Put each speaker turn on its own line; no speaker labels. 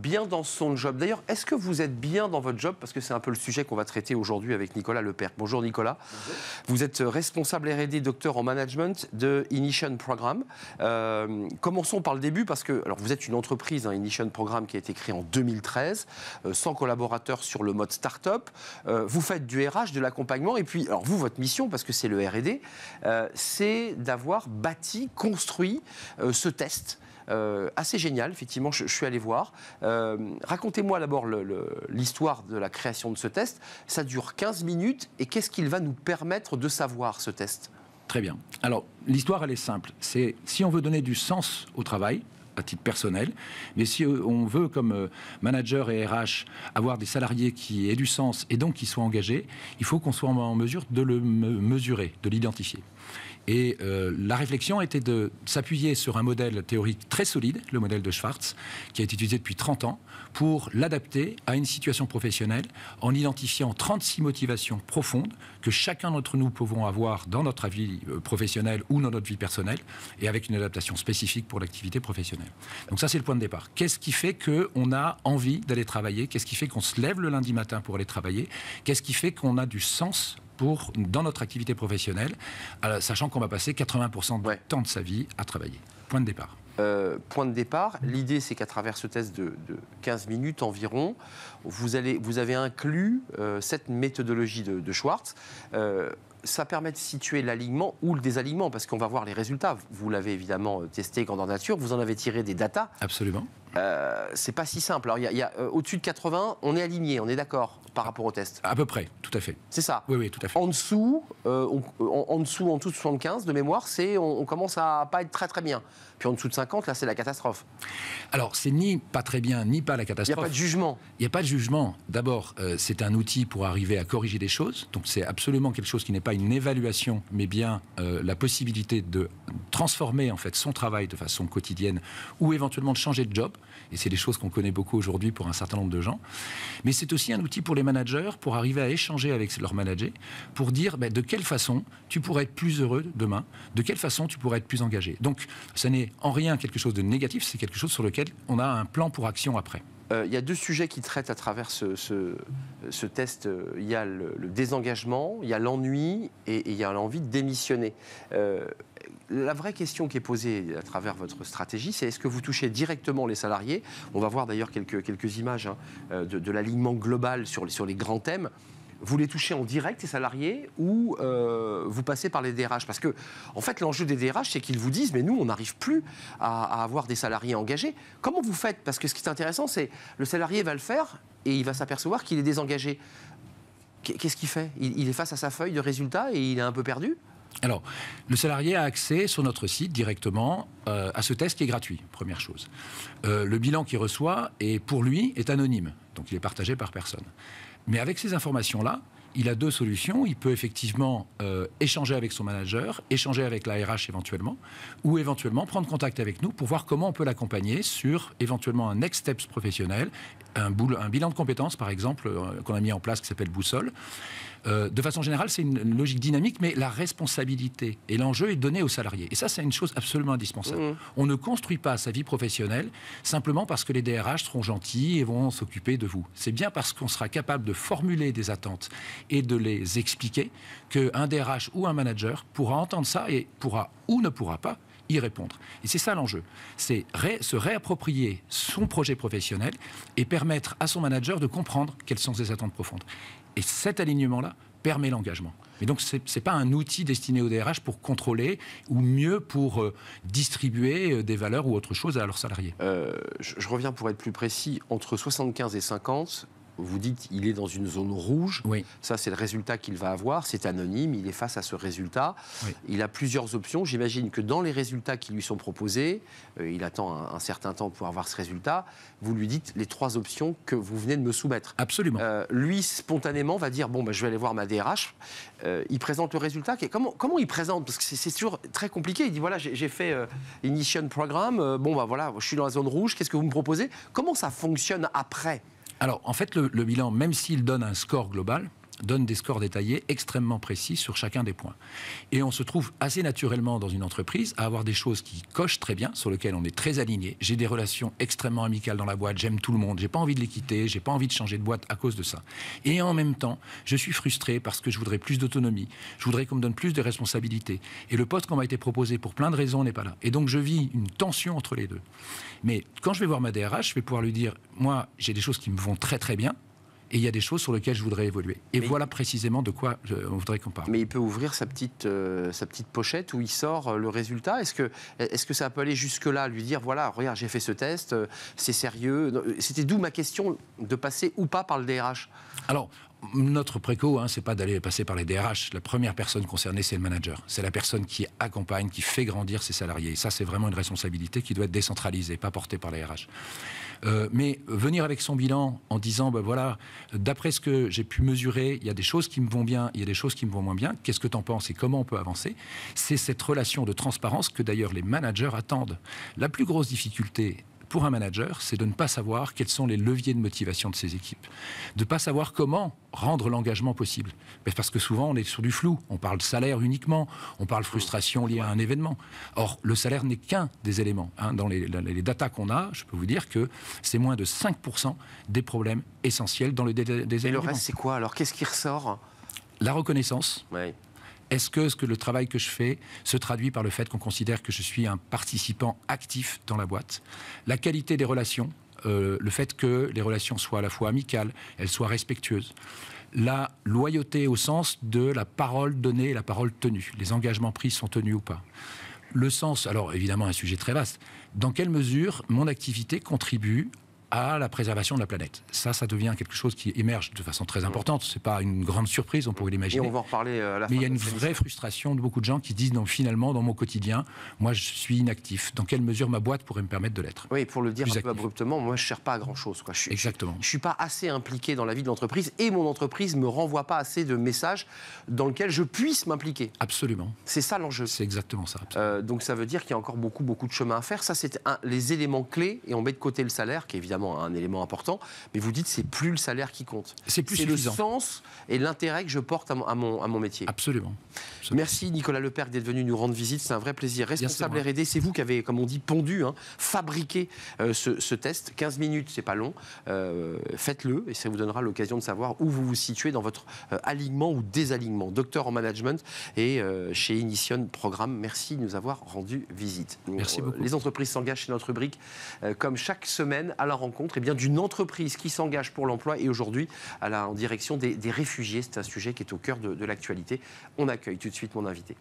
bien dans son job. D'ailleurs, est-ce que vous êtes bien dans votre job Parce que c'est un peu le sujet qu'on va traiter aujourd'hui avec Nicolas Lepert. Bonjour Nicolas. Vous êtes euh, responsable R&D, docteur en management de Initian Program. Euh, commençons par le début parce que alors vous êtes une entreprise, hein, Program, qui a été créée en 2013, euh, sans collaborateurs sur le mode start-up. vous faites du RH, de l'accompagnement. Et puis, alors vous, votre mission, parce que c'est le R&D, c'est d'avoir bâti, construit ce test euh, assez génial, effectivement, je, suis allé voir. Euh, racontez-moi d'abord l'histoire de la création de ce test. Ça dure 15 minutes et qu'est-ce qu'il va nous permettre de savoir, ce test
Très bien. Alors, l'histoire, elle est simple. C'est si on veut donner du sens au travail, à titre personnel. Mais si euh, on veut, comme manager et RH, avoir des salariés qui aient du sens et donc qui soient engagés, il faut qu'on soit en mesure de le mesurer, de l'identifier. Et euh, la réflexion était de s'appuyer sur un modèle théorique très solide, le modèle de Schwartz, qui a été utilisé depuis 30 ans, pour l'adapter à une situation professionnelle en identifiant 36 motivations profondes que chacun d'entre nous pouvons avoir dans notre vie euh, professionnelle ou dans notre vie personnelle, et avec une adaptation spécifique pour l'activité professionnelle. Donc ça, c'est le point de départ. Qu'est-ce qui fait qu'on a envie d'aller travailler Qu'est-ce qui fait qu'on se lève le lundi matin pour aller travailler Qu'est-ce qui fait qu'on a du sens dans notre activité professionnelle, euh, sachant qu'on va passer 80% de temps de sa vie à travailler. Point de départ.
Euh, point de départ. L'idée, c'est qu'à travers ce test de, 15 minutes environ, vous, allez, vous avez inclus euh, cette méthodologie de, Schwartz. ça permet de situer l'alignement ou le désalignement, parce qu'on va voir les résultats. Vous l'avez évidemment testé grandeur nature, vous en avez tiré des datas. Absolument. c'est pas si simple. Alors, il y a, au-dessus de 80, on est aligné, on est d'accord par rapport au test À peu près, tout à fait. C'est ça Oui, oui, tout à fait. En dessous, euh, en, dessous, en dessous de 75 de mémoire, c'est on, commence à pas être très très bien. Puis en dessous de 50, là, c'est la catastrophe.
Alors, c'est ni pas très bien, ni pas la catastrophe. Il n'y a pas de jugement. Il n'y a pas de jugement. D'abord, euh, c'est un outil pour arriver à corriger des choses. Donc, c'est absolument quelque chose qui n'est pas une évaluation, mais bien euh, la possibilité de transformer en fait son travail de façon quotidienne ou éventuellement de changer de job. Et c'est des choses qu'on connaît beaucoup aujourd'hui pour un certain nombre de gens. Mais c'est aussi un outil pour les les managers pour arriver à échanger avec leurs managers pour dire ben, de quelle façon tu pourrais être plus heureux demain, de quelle façon tu pourrais être plus engagé. Donc, ça n'est en rien quelque chose de négatif, c'est quelque chose sur lequel on a un plan pour action après.
Euh, il y a deux sujets qui traitent à travers ce, ce, test. Il y a le, désengagement, il y a l'ennui et, il y a l'envie de démissionner. Euh, la vraie question qui est posée à travers votre stratégie, c'est est-ce que vous touchez directement les salariés On va voir d'ailleurs quelques, quelques images hein, euh, de, l'alignement global sur, les grands thèmes vous les touchez en direct, les salariés, ou euh, vous passez par les DRH Parce que, en fait, l'enjeu des DRH, c'est qu'ils vous disent, mais nous, on n'arrive plus à, avoir des salariés engagés. Comment vous faites Parce que ce qui est intéressant, c'est le salarié va le faire et il va s'apercevoir qu'il est désengagé. Qu'est-ce qu'il fait il est face à sa feuille de résultats et il est un peu perdu
alors, le salarié a accès sur notre site directement euh, à ce test qui est gratuit, première chose. Euh, le bilan qu'il reçoit, est, pour lui, est anonyme, donc il est partagé par personne. Mais avec ces informations-là, il a deux solutions. Il peut effectivement euh, échanger avec son manager, échanger avec la RH éventuellement, ou éventuellement prendre contact avec nous pour voir comment on peut l'accompagner sur éventuellement un next steps professionnel, un, bilan de compétences par exemple euh, qu'on a mis en place qui s'appelle Boussole. Euh, de façon générale, c'est une logique dynamique, mais la responsabilité et l'enjeu est donné aux salariés. Et ça, c'est une chose absolument indispensable. Mmh. On ne construit pas sa vie professionnelle simplement parce que les DRH seront gentils et vont s'occuper de vous. C'est bien parce qu'on sera capable de formuler des attentes et de les expliquer qu'un DRH ou un manager pourra entendre ça et pourra ou ne pourra pas y répondre. Et c'est ça l'enjeu. C'est se réapproprier son projet professionnel et permettre à son manager de comprendre quelles sont ses attentes profondes. Et cet alignement-là permet l'engagement. Mais donc, ce n'est pas un outil destiné au DRH pour contrôler ou mieux pour euh, distribuer euh, des valeurs ou autre chose à leurs salariés.
Euh, je reviens pour être plus précis. Entre 75 et 50, vous dites il est dans une zone rouge. Ça, c'est le résultat qu'il va avoir. C'est anonyme, il est face à ce résultat. Il a plusieurs options. J'imagine que dans les résultats qui lui sont proposés, euh, il attend un, certain temps pour avoir ce résultat. Vous lui dites les trois options que vous venez de me soumettre. Absolument. Euh, lui, spontanément, va dire bon, ben, je vais aller voir ma DRH. Euh, il présente le résultat. Comment, comment il présente Parce que c'est toujours très compliqué. Il dit voilà, j'ai fait Initiation Program. bon, ben voilà, je suis dans la zone rouge. Qu'est-ce que vous me proposez Comment ça fonctionne après
alors en fait, le, bilan, même s'il donne un score global, donne des scores détaillés extrêmement précis sur chacun des points. Et on se trouve assez naturellement dans une entreprise à avoir des choses qui cochent très bien, sur lesquelles on est très aligné. J'ai des relations extrêmement amicales dans la boîte, j'aime tout le monde, j'ai pas envie de les quitter, j'ai pas envie de changer de boîte à cause de ça. Et en même temps, je suis frustré parce que je voudrais plus d'autonomie, je voudrais qu'on me donne plus de responsabilités. Et le poste qu'on m'a été proposé pour plein de raisons n'est pas là. Et donc je vis une tension entre les deux. Mais quand je vais voir ma DRH, je vais pouvoir lui dire, moi, j'ai des choses qui me vont très très bien, et il y a des choses sur lesquelles je voudrais évoluer. Et voilà précisément de quoi on voudrait qu'on parle. Mais
il peut ouvrir sa petite, euh, sa petite pochette où il sort euh, le résultat. Est-ce que, est que ça peut aller jusque-là, lui dire voilà, regarde, j'ai fait ce test, euh, c'est sérieux C'était d'où ma question de passer ou pas par le DRH.
Alors, notre préco, hein, c'est pas d'aller passer par les DRH. La première personne concernée, c'est le manager. C'est la personne qui accompagne, qui fait grandir ses salariés. ça, c'est vraiment une responsabilité qui doit être décentralisée, pas portée par les RH. Euh, mais venir avec son bilan en disant, ben voilà, d'après ce que j'ai pu mesurer, il y a des choses qui me vont bien, il y a des choses qui me vont moins bien. Qu'est-ce que tu en penses et comment on peut avancer C'est cette relation de transparence que d'ailleurs les managers attendent. La plus grosse difficulté pour un manager, c'est de ne pas savoir quels sont les leviers de motivation de ses équipes, de ne pas savoir comment rendre l'engagement possible. Parce que souvent, on est sur du flou, on parle de salaire uniquement, on parle frustration liée à un événement. Or, le salaire n'est qu'un des éléments. Dans les, datas qu'on a, je peux vous dire que c'est moins de 5% des problèmes essentiels dans le délai des éléments. Et le reste, c'est
quoi Alors, qu'est-ce qui ressort
La reconnaissance. Oui est-ce que, que le travail que je fais se traduit par le fait qu'on considère que je suis un participant actif dans la boîte La qualité des relations, euh, le fait que les relations soient à la fois amicales, elles soient respectueuses. La loyauté au sens de la parole donnée et la parole tenue. Les engagements pris sont tenus ou pas. Le sens, alors évidemment un sujet très vaste, dans quelle mesure mon activité contribue à la préservation de la planète. Ça, ça devient quelque chose qui émerge de façon très mm. importante. C'est pas une grande surprise, on pourrait l'imaginer. Et on va
en reparler euh, à la fin Mais il y a une vraie
frustration de beaucoup de gens qui disent finalement, dans mon quotidien, moi, je suis inactif. Dans quelle mesure ma boîte pourrait me permettre de l'être Oui, pour
le dire un peu abruptement, moi, je ne sers pas à grand-chose. Exactement. Je ne suis pas assez impliqué dans la vie de l'entreprise et mon entreprise ne me renvoie pas assez de messages dans lesquels je puisse m'impliquer. Absolument. C'est ça l'enjeu. C'est exactement ça. Euh, donc ça veut dire qu'il y a encore beaucoup, beaucoup de chemin à faire. Ça, c'est les éléments clés et on met de côté le salaire qui, évidemment, un élément important, mais vous dites c'est plus le salaire qui compte. C'est plus le sens et l'intérêt que je porte à mon, à mon, à mon métier. Absolument. Merci Nicolas Leperc d'être venu nous rendre visite, c'est un vrai plaisir. Responsable R&D, c'est vous qui avez, comme on dit, pondu, hein, fabriqué euh, ce, test. 15 minutes, c'est pas long. Euh, faites-le et ça vous donnera l'occasion de savoir où vous vous situez dans votre euh, alignement ou désalignement. Docteur en management et chez Inition Programme, merci de nous avoir rendu visite. Merci beaucoup. Les entreprises s'engagent chez notre rubrique comme chaque semaine à la rencontre eh bien, d'une entreprise qui s'engage pour l'emploi et aujourd'hui en direction des, réfugiés. C'est un sujet qui est au cœur de l'actualité. On accueille tout de suite mon invité.